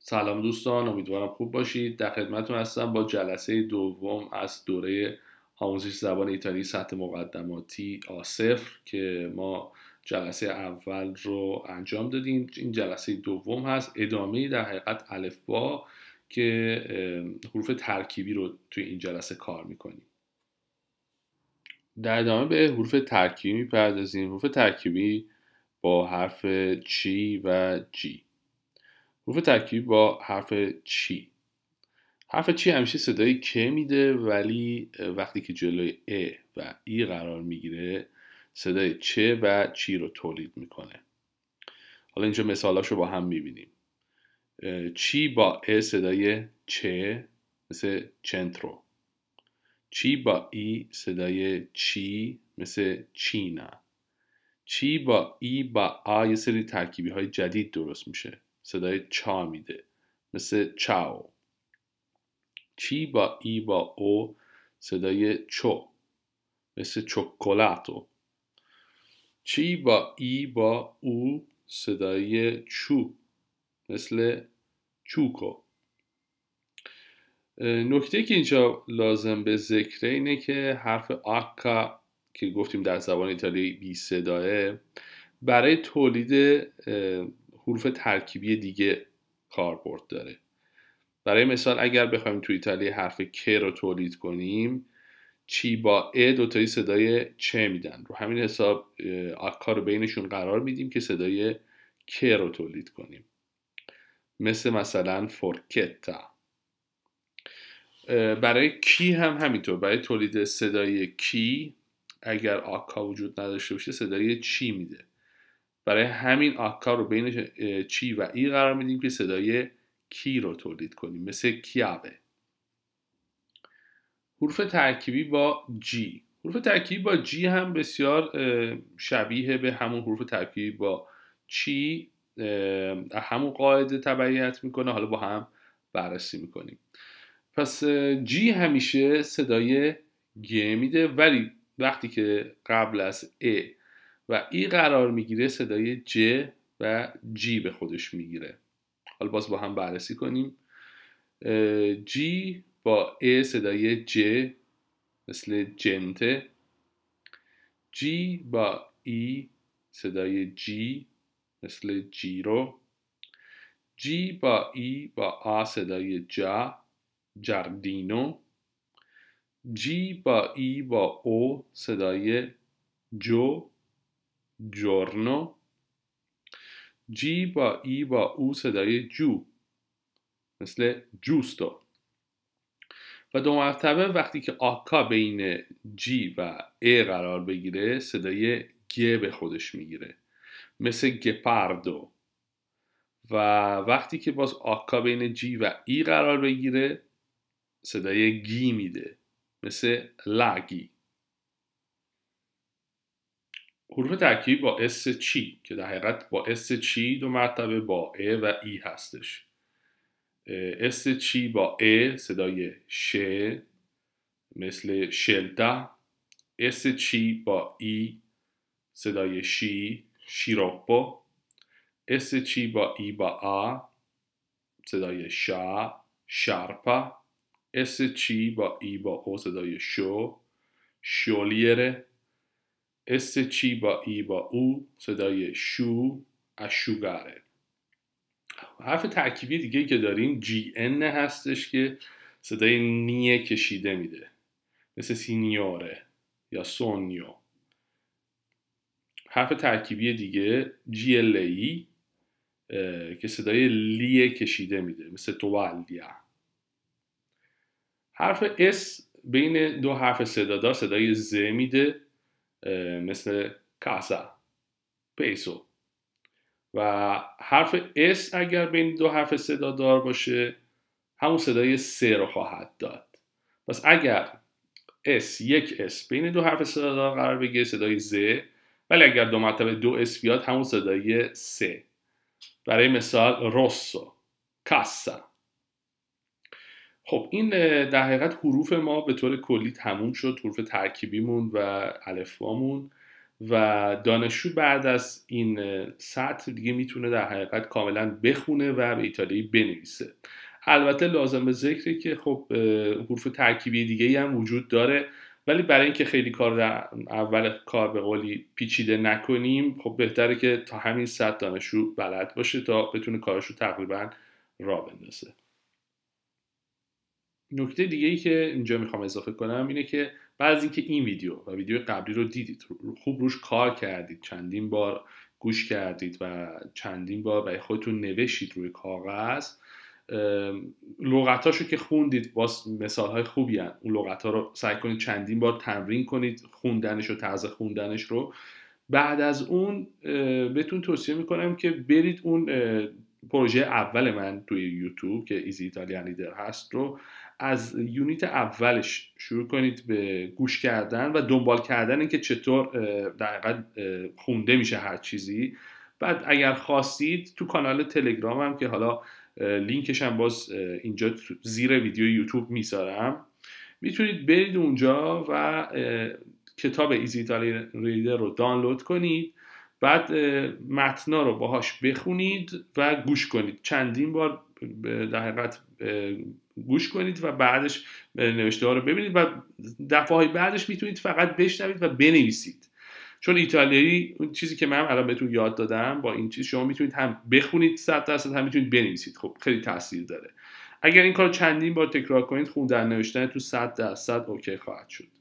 سلام دوستان امیدوارم خوب باشید در خدمتتون هستم با جلسه دوم از دوره آموزش زبان ایتالی سطح مقدماتی آصف که ما جلسه اول رو انجام دادیم این جلسه دوم هست ادامه در حقیقت الفبا که حروف ترکیبی رو توی این جلسه کار میکنیم در ادامه به حروف ترکیبی پردازیم حروف ترکیبی با حرف چی و جی حروف ترکیبی با حرف چی حرف چی همیشه صدای که میده ولی وقتی که جلوی ا و ای e قرار میگیره صدای چه و چی رو تولید میکنه حالا اینجا مثالاش رو با هم میبینیم چی با ا صدای چه مثل چنترو چی با ای e صدای چی مثل چینا چی با ای e با آ یه سری ترکیبی های جدید درست میشه صدای چا میده مثل چاو چی با ای با او صدای چو مثل چوکولاتو چی با ای با او صدای چو مثل چوکو نکته که اینجا لازم به ذکر اینه که حرف آکا که گفتیم در زبان ایتالیایی بی صداه برای تولید حروف ترکیبی دیگه کاربرد داره برای مثال اگر بخوایم تو ایتالیا حرف ک رو تولید کنیم چی با ا دوتایی صدای چه میدن رو همین حساب آکا رو بینشون قرار میدیم که صدای ک رو تولید کنیم مثل مثلا فورکتا برای کی هم همینطور برای تولید صدای کی اگر آکا وجود نداشته باشه صدای چی میده برای همین آکا رو بین چی و ای قرار میدیم که صدای کی رو تولید کنیم مثل کیابه حروف ترکیبی با جی حروف ترکیبی با جی هم بسیار شبیه به همون حروف ترکیبی با چی همون قاعده تبعیت میکنه حالا با هم بررسی میکنیم پس جی همیشه صدای گ میده ولی وقتی که قبل از ا و ای قرار میگیره صدای ج و جی به خودش میگیره حالا باز با هم بررسی کنیم جی با ای صدای ج مثل جنته جی با ای e صدای جی مثل جیرو جی با ای e با آ صدای جا جردینو. جی با ای e با او صدای جو جورنو جی با ای با او صدای جو مثل جوستو و دو مرتبه وقتی که آکا بین جی و ای قرار بگیره صدای گ به خودش میگیره مثل گپاردو و وقتی که باز آکا بین جی و ای قرار بگیره صدای گی میده مثل لاگی حروف ترکیبی با اس چی که در حقیقت با اس چی دو مرتبه با ا و ای هستش اس چی با ا صدای ش مثل شلتا اس چی با ای صدای شی شیروپو اس چی با ای با آ صدای شا شارپا اس چی با ای با او صدای شو شولیره اس چی با ای با او صدای شو اشوگاره حرف ترکیبی دیگه که داریم جی ان هستش که صدای نیه کشیده میده مثل سینیوره یا سونیو حرف ترکیبی دیگه جی ال ای که صدای لیه کشیده میده مثل توالیا حرف اس بین دو حرف صدادار صدای ز میده مثل کاسا پیسو و حرف اس اگر بین دو حرف صدا دار باشه همون صدای س رو خواهد داد پس اگر اس یک اس بین دو حرف صدا دار قرار بگیره صدای ز ولی اگر دو مرتبه دو اس بیاد همون صدای س برای مثال روسو کاسا خب این در حقیقت حروف ما به طور کلی تموم شد حروف ترکیبیمون و الفبامون و دانشجو بعد از این سطح دیگه میتونه در حقیقت کاملا بخونه و به ایتالیایی بنویسه البته لازم به ذکره که خب حروف ترکیبی دیگه ای هم وجود داره ولی برای اینکه خیلی کار در اول کار به قولی پیچیده نکنیم خب بهتره که تا همین سطح دانشجو بلد باشه تا بتونه کارش رو تقریبا را بندازه نکته دیگه ای که اینجا میخوام اضافه کنم اینه که بعضی اینکه این ویدیو و ویدیو قبلی رو دیدید خوب روش کار کردید چندین بار گوش کردید و چندین بار برای خودتون نوشید روی کاغذ لغتاشو که خوندید باز مثال های خوبی هن. اون لغت ها رو سعی کنید چندین بار تمرین کنید خوندنش و طرز خوندنش رو بعد از اون بهتون توصیه میکنم که برید اون پروژه اول من توی یوتیوب که ایزی ایتالیان لیدر هست رو از یونیت اولش شروع کنید به گوش کردن و دنبال کردن اینکه چطور در خونده میشه هر چیزی بعد اگر خواستید تو کانال تلگرام هم که حالا لینکش هم باز اینجا زیر ویدیو یوتیوب میذارم میتونید برید اونجا و کتاب ایزی ریدر رو دانلود کنید بعد متنا رو باهاش بخونید و گوش کنید چندین بار در حقیقت گوش کنید و بعدش نوشته ها رو ببینید و دفعه بعدش میتونید فقط بشنوید و بنویسید چون ایتالیایی اون چیزی که من الان بهتون یاد دادم با این چیز شما میتونید هم بخونید 100 درصد هم میتونید بنویسید خب خیلی تاثیر داره اگر این کار چندین بار تکرار کنید خوندن نوشتن تو 100 درصد اوکی خواهد شد